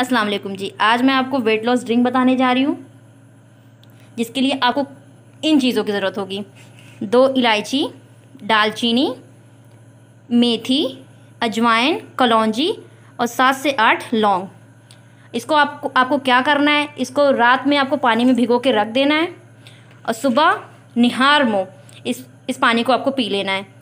अस्सलाम वालेकुम जी आज मैं आपको वेट लॉस ड्रिंक बताने जा रही हूँ जिसके लिए आपको इन चीज़ों की ज़रूरत होगी दो इलायची दालचीनी मेथी अजवाइन कलौजी और सात से आठ लौंग इसको आपको आपको क्या करना है इसको रात में आपको पानी में भिगो के रख देना है और सुबह निहार मो इस इस पानी को आपको पी लेना है